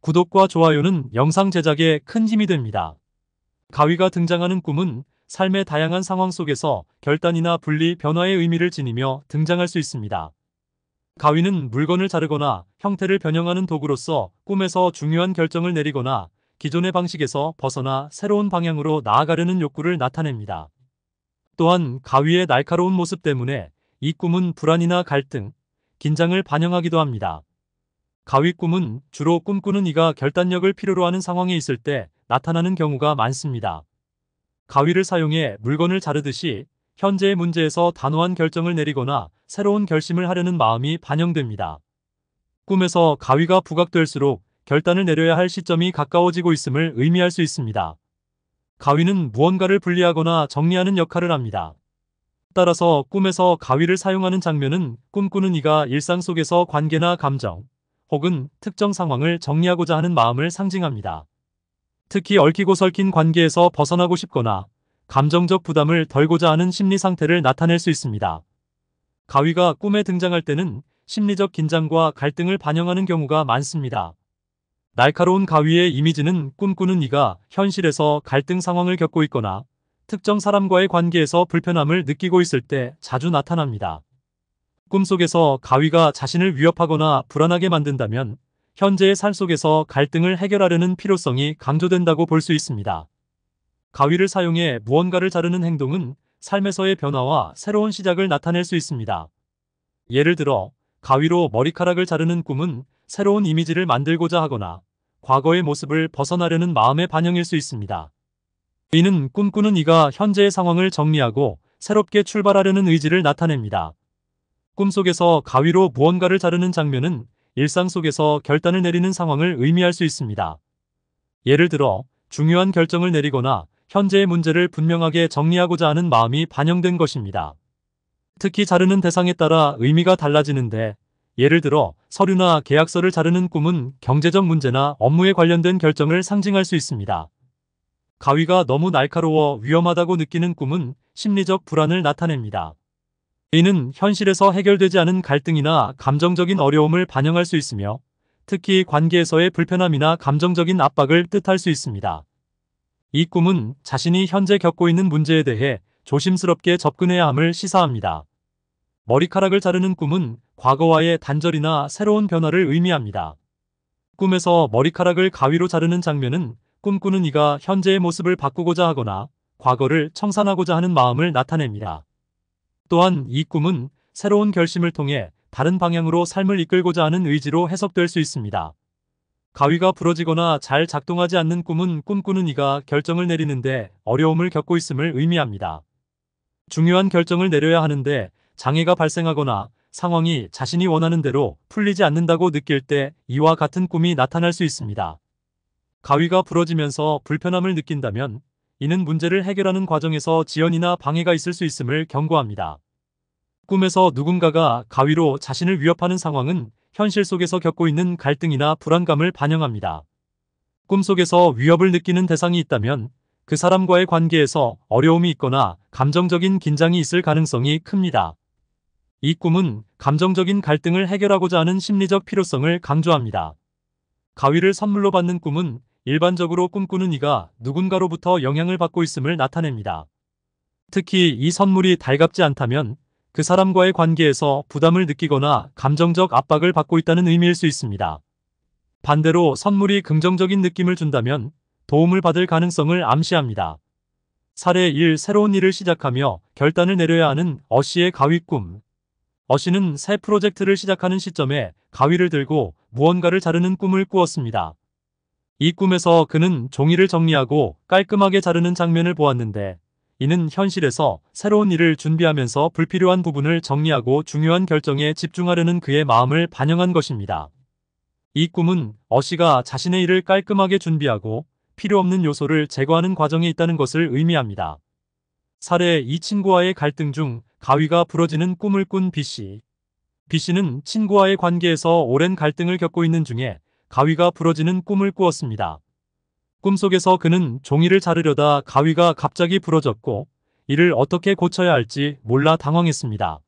구독과 좋아요는 영상 제작에 큰 힘이 됩니다. 가위가 등장하는 꿈은 삶의 다양한 상황 속에서 결단이나 분리, 변화의 의미를 지니며 등장할 수 있습니다. 가위는 물건을 자르거나 형태를 변형하는 도구로서 꿈에서 중요한 결정을 내리거나 기존의 방식에서 벗어나 새로운 방향으로 나아가려는 욕구를 나타냅니다. 또한 가위의 날카로운 모습 때문에 이 꿈은 불안이나 갈등, 긴장을 반영하기도 합니다. 가위 꿈은 주로 꿈꾸는 이가 결단력을 필요로 하는 상황에 있을 때 나타나는 경우가 많습니다. 가위를 사용해 물건을 자르듯이 현재의 문제에서 단호한 결정을 내리거나 새로운 결심을 하려는 마음이 반영됩니다. 꿈에서 가위가 부각될수록 결단을 내려야 할 시점이 가까워지고 있음을 의미할 수 있습니다. 가위는 무언가를 분리하거나 정리하는 역할을 합니다. 따라서 꿈에서 가위를 사용하는 장면은 꿈꾸는 이가 일상 속에서 관계나 감정, 혹은 특정 상황을 정리하고자 하는 마음을 상징합니다. 특히 얽히고 설킨 관계에서 벗어나고 싶거나 감정적 부담을 덜고자 하는 심리 상태를 나타낼 수 있습니다. 가위가 꿈에 등장할 때는 심리적 긴장과 갈등을 반영하는 경우가 많습니다. 날카로운 가위의 이미지는 꿈꾸는 이가 현실에서 갈등 상황을 겪고 있거나 특정 사람과의 관계에서 불편함을 느끼고 있을 때 자주 나타납니다. 꿈속에서 가위가 자신을 위협하거나 불안하게 만든다면 현재의 삶 속에서 갈등을 해결하려는 필요성이 강조된다고 볼 수 있습니다. 가위를 사용해 무언가를 자르는 행동은 삶에서의 변화와 새로운 시작을 나타낼 수 있습니다. 예를 들어 가위로 머리카락을 자르는 꿈은 새로운 이미지를 만들고자 하거나 과거의 모습을 벗어나려는 마음의 반영일 수 있습니다. 이는 꿈꾸는 이가 현재의 상황을 정리하고 새롭게 출발하려는 의지를 나타냅니다. 꿈속에서 가위로 무언가를 자르는 장면은 일상 속에서 결단을 내리는 상황을 의미할 수 있습니다. 예를 들어 중요한 결정을 내리거나 현재의 문제를 분명하게 정리하고자 하는 마음이 반영된 것입니다. 특히 자르는 대상에 따라 의미가 달라지는데 예를 들어 서류나 계약서를 자르는 꿈은 경제적 문제나 업무에 관련된 결정을 상징할 수 있습니다. 가위가 너무 날카로워 위험하다고 느끼는 꿈은 심리적 불안을 나타냅니다. 이는 현실에서 해결되지 않은 갈등이나 감정적인 어려움을 반영할 수 있으며 특히 관계에서의 불편함이나 감정적인 압박을 뜻할 수 있습니다. 이 꿈은 자신이 현재 겪고 있는 문제에 대해 조심스럽게 접근해야 함을 시사합니다. 머리카락을 자르는 꿈은 과거와의 단절이나 새로운 변화를 의미합니다. 꿈에서 머리카락을 가위로 자르는 장면은 꿈꾸는 이가 현재의 모습을 바꾸고자 하거나 과거를 청산하고자 하는 마음을 나타냅니다. 또한 이 꿈은 새로운 결심을 통해 다른 방향으로 삶을 이끌고자 하는 의지로 해석될 수 있습니다. 가위가 부러지거나 잘 작동하지 않는 꿈은 꿈꾸는 이가 결정을 내리는데 어려움을 겪고 있음을 의미합니다. 중요한 결정을 내려야 하는데 장애가 발생하거나 상황이 자신이 원하는 대로 풀리지 않는다고 느낄 때 이와 같은 꿈이 나타날 수 있습니다. 가위가 부러지면서 불편함을 느낀다면 이는 문제를 해결하는 과정에서 지연이나 방해가 있을 수 있음을 경고합니다. 꿈에서 누군가가 가위로 자신을 위협하는 상황은 현실 속에서 겪고 있는 갈등이나 불안감을 반영합니다. 꿈속에서 위협을 느끼는 대상이 있다면 그 사람과의 관계에서 어려움이 있거나 감정적인 긴장이 있을 가능성이 큽니다. 이 꿈은 감정적인 갈등을 해결하고자 하는 심리적 필요성을 강조합니다. 가위를 선물로 받는 꿈은 일반적으로 꿈꾸는 이가 누군가로부터 영향을 받고 있음을 나타냅니다. 특히 이 선물이 달갑지 않다면 그 사람과의 관계에서 부담을 느끼거나 감정적 압박을 받고 있다는 의미일 수 있습니다. 반대로 선물이 긍정적인 느낌을 준다면 도움을 받을 가능성을 암시합니다. 사례 1. 새로운 일을 시작하며 결단을 내려야 하는 어씨의 가위 꿈. 어씨는 새 프로젝트를 시작하는 시점에 가위를 들고 무언가를 자르는 꿈을 꾸었습니다. 이 꿈에서 그는 종이를 정리하고 깔끔하게 자르는 장면을 보았는데 이는 현실에서 새로운 일을 준비하면서 불필요한 부분을 정리하고 중요한 결정에 집중하려는 그의 마음을 반영한 것입니다. 이 꿈은 어씨가 자신의 일을 깔끔하게 준비하고 필요 없는 요소를 제거하는 과정에 있다는 것을 의미합니다. 사례 이 친구와의 갈등 중 가위가 부러지는 꿈을 꾼 B씨. B씨는 친구와의 관계에서 오랜 갈등을 겪고 있는 중에 가위가 부러지는 꿈을 꾸었습니다. 꿈속에서 그는 종이를 자르려다 가위가 갑자기 부러졌고 이를 어떻게 고쳐야 할지 몰라 당황했습니다.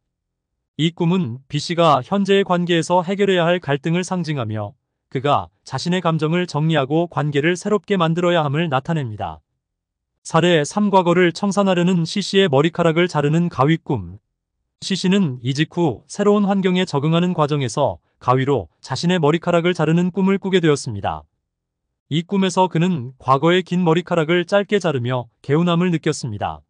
이 꿈은 B씨가 현재의 관계에서 해결해야 할 갈등을 상징하며 그가 자신의 감정을 정리하고 관계를 새롭게 만들어야 함을 나타냅니다. 사례 3과거를 청산하려는 C씨의 머리카락을 자르는 가위 꿈 C씨는 이직 후 새로운 환경에 적응하는 과정에서 가위로 자신의 머리카락을 자르는 꿈을 꾸게 되었습니다. 이 꿈에서 그는 과거의 긴 머리카락을 짧게 자르며 개운함을 느꼈습니다.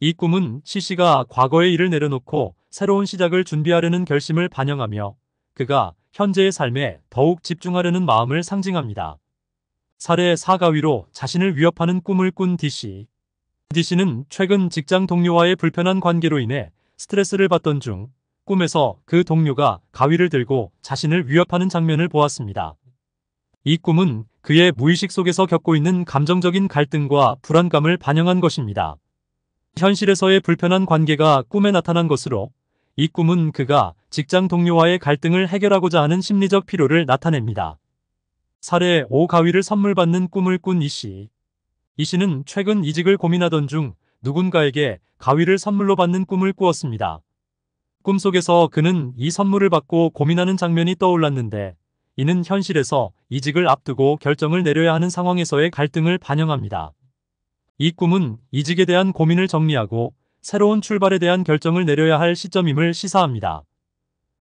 이 꿈은 C씨가 과거의 일을 내려놓고 새로운 시작을 준비하려는 결심을 반영하며 그가 현재의 삶에 더욱 집중하려는 마음을 상징합니다. 사례 4가위로 자신을 위협하는 꿈을 꾼 D씨. D씨는 최근 직장 동료와의 불편한 관계로 인해 스트레스를 받던 중 꿈에서 그 동료가 가위를 들고 자신을 위협하는 장면을 보았습니다. 이 꿈은 그의 무의식 속에서 겪고 있는 감정적인 갈등과 불안감을 반영한 것입니다. 현실에서의 불편한 관계가 꿈에 나타난 것으로 이 꿈은 그가 직장 동료와의 갈등을 해결하고자 하는 심리적 피로를 나타냅니다. 사례 5 가위를 선물 받는 꿈을 꾼 이 씨. 이 씨는 최근 이직을 고민하던 중 누군가에게 가위를 선물로 받는 꿈을 꾸었습니다. 꿈속에서 그는 이 선물을 받고 고민하는 장면이 떠올랐는데 이는 현실에서 이직을 앞두고 결정을 내려야 하는 상황에서의 갈등을 반영합니다. 이 꿈은 이직에 대한 고민을 정리하고 새로운 출발에 대한 결정을 내려야 할 시점임을 시사합니다.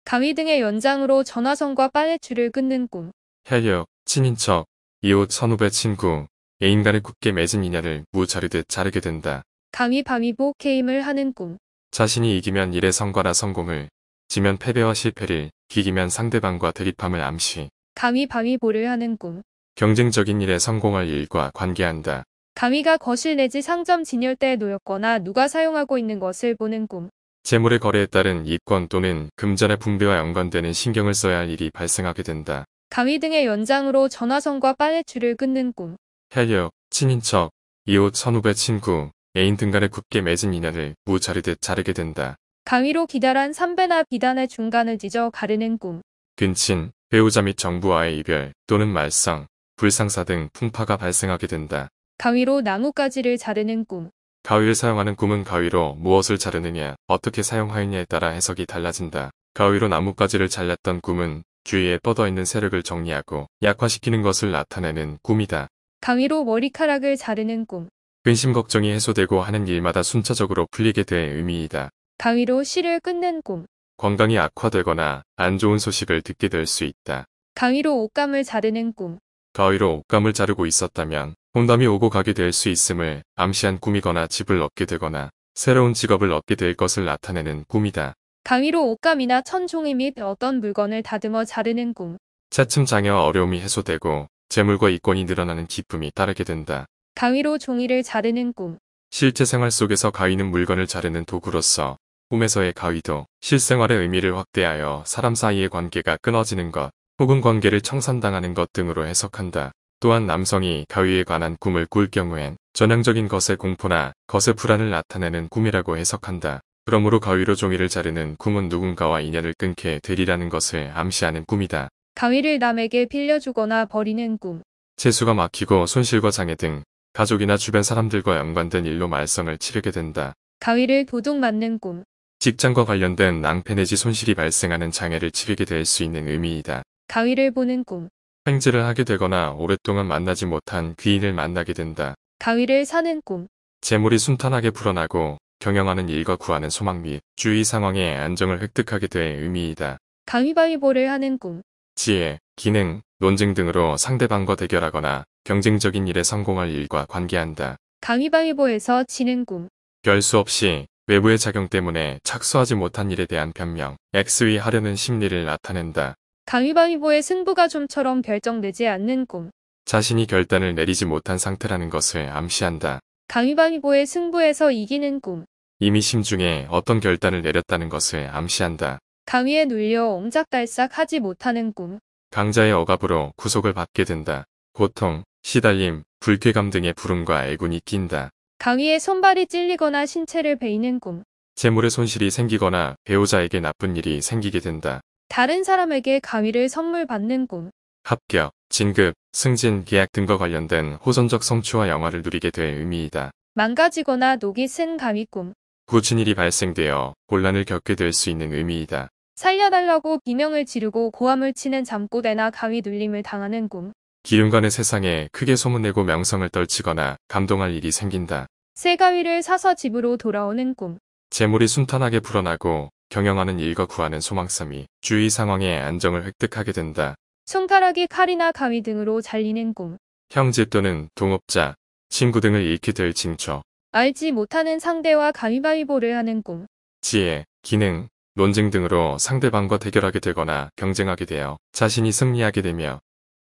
가위 등의 연장으로 전화선과 빨래줄을 끊는 꿈. 혈역 친인척, 이웃 선후배 친구, 애인간을 굳게 맺은 인연을 무자르듯 자르게 된다. 가위바위보 게임을 하는 꿈. 자신이 이기면 일의 성과나 성공을, 지면 패배와 실패를, 기기면 상대방과 대립함을 암시. 가위바위보를 하는 꿈. 경쟁적인 일에 성공할 일과 관계한다. 가위가 거실 내지 상점 진열대에 놓였거나 누가 사용하고 있는 것을 보는 꿈. 재물의 거래에 따른 이권 또는 금전의 분배와 연관되는 신경을 써야 할 일이 발생하게 된다. 가위 등의 연장으로 전화선과 빨래줄을 끊는 꿈. 혈육, 친인척, 이웃, 선후배, 친구, 애인 등간에 굳게 맺은 인연을 무자르듯 자르게 된다. 강위로 기다란 삼배나 비단의 중간을 찢어 가르는 꿈. 근친, 배우자 및 정부와의 이별 또는 말썽, 불상사 등 풍파가 발생하게 된다. 가위로 나뭇가지를 자르는 꿈. 가위를 사용하는 꿈은 가위로 무엇을 자르느냐, 어떻게 사용하느냐에 따라 해석이 달라진다. 가위로 나뭇가지를 잘랐던 꿈은 주위에 뻗어있는 세력을 정리하고 약화시키는 것을 나타내는 꿈이다. 가위로 머리카락을 자르는 꿈. 근심 걱정이 해소되고 하는 일마다 순차적으로 풀리게 될 의미이다. 강의로시를 끝낸 꿈. 건강이 악화되거나 안 좋은 소식을 듣게 될 수 있다. 강의로 옷감을 자르는 꿈. 가위로 옷감을 자르고 있었다면 혼담이 오고 가게 될 수 있음을 암시한 꿈이거나 집을 얻게 되거나 새로운 직업을 얻게 될 것을 나타내는 꿈이다. 강의로 옷감이나 천종이 및 어떤 물건을 다듬어 자르는 꿈. 차침 장애와 어려움이 해소되고 재물과 이권이 늘어나는 기쁨이 따르게 된다. 가위로 종이를 자르는 꿈. 실제 생활 속에서 가위는 물건을 자르는 도구로서 꿈에서의 가위도 실생활의 의미를 확대하여 사람 사이의 관계가 끊어지는 것 혹은 관계를 청산당하는 것 등으로 해석한다. 또한 남성이 가위에 관한 꿈을 꿀 경우엔 전형적인 것의 공포나 것의 불안을 나타내는 꿈이라고 해석한다. 그러므로 가위로 종이를 자르는 꿈은 누군가와 인연을 끊게 되리라는 것을 암시하는 꿈이다. 가위를 남에게 빌려주거나 버리는 꿈. 재수가 막히고 손실과 장애 등 가족이나 주변 사람들과 연관된 일로 말썽을 치르게 된다. 가위를 도둑 맞는 꿈. 직장과 관련된 낭패 내지 손실이 발생하는 장애를 치르게 될 수 있는 의미이다. 가위를 보는 꿈. 횡재를 하게 되거나 오랫동안 만나지 못한 귀인을 만나게 된다. 가위를 사는 꿈. 재물이 순탄하게 불어나고 경영하는 일과 구하는 소망 및 주위 상황에 안정을 획득하게 될 의미이다. 가위바위보를 하는 꿈. 지혜, 기능, 논쟁 등으로 상대방과 대결하거나 경쟁적인 일에 성공할 일과 관계한다. 강위방위보에서 지는 꿈. 별수 없이 외부의 작용 때문에 착수하지 못한 일에 대한 변명, x 위 하려는 심리를 나타낸다. 강위방위보의 승부가 좀처럼 결정되지 않는 꿈. 자신이 결단을 내리지 못한 상태라는 것을 암시한다. 강위방위보의 승부에서 이기는 꿈. 이미 심중에 어떤 결단을 내렸다는 것을 암시한다. 강위에 눌려 옹작달싹 하지 못하는 꿈. 강자의 억압으로 구속을 받게 된다. 고통, 시달림, 불쾌감 등의 불음과 애군이 낀다. 강의에 손발이 찔리거나 신체를 베이는 꿈. 재물의 손실이 생기거나 배우자에게 나쁜 일이 생기게 된다. 다른 사람에게 강의를 선물 받는 꿈. 합격, 진급, 승진, 계약 등과 관련된 호전적 성취와 영화를 누리게 될 의미이다. 망가지거나 녹이 쓴 강의 꿈. 부친일이 발생되어 곤란을 겪게 될 수 있는 의미이다. 살려달라고 비명을 지르고 고함을 치는 잠꼬대나 강의 눌림을 당하는 꿈. 기름간의 세상에 크게 소문내고 명성을 떨치거나 감동할 일이 생긴다. 새가위를 사서 집으로 돌아오는 꿈. 재물이 순탄하게 불어나고 경영하는 일과 구하는 소망삼이 주위 상황에 안정을 획득하게 된다. 손가락이 칼이나 가위 등으로 잘리는 꿈. 형제 또는 동업자, 친구 등을 잃게 될 징조. 알지 못하는 상대와 가위바위보를 하는 꿈. 지혜, 기능, 논쟁 등으로 상대방과 대결하게 되거나 경쟁하게 되어 자신이 승리하게 되며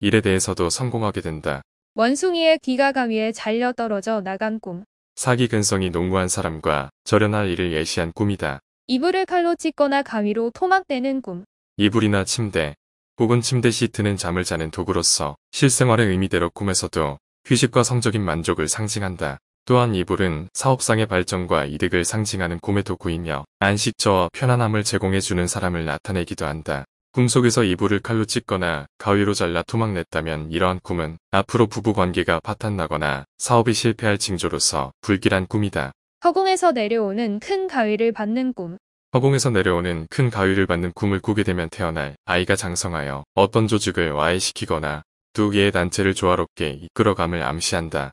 일에 대해서도 성공하게 된다. 원숭이의 귀가 가위에 잘려 떨어져 나간 꿈. 사기 근성이 농구한 사람과 절연할 일을 예시한 꿈이다. 이불을 칼로 찢거나 가위로 토막대는 꿈. 이불이나 침대, 혹은 침대 시트는 잠을 자는 도구로서 실생활의 의미대로 꿈에서도 휴식과 성적인 만족을 상징한다. 또한 이불은 사업상의 발전과 이득을 상징하는 꿈의 도구이며 안식처와 편안함을 제공해주는 사람을 나타내기도 한다. 꿈속에서 이불을 칼로 찢거나 가위로 잘라 토막냈다면 이러한 꿈은 앞으로 부부관계가 파탄나거나 사업이 실패할 징조로서 불길한 꿈이다. 허공에서 내려오는 큰 가위를 받는 꿈 허공에서 내려오는 큰 가위를 받는 꿈을 꾸게 되면 태어날 아이가 장성하여 어떤 조직을 와해시키거나 두 개의 단체를 조화롭게 이끌어감을 암시한다.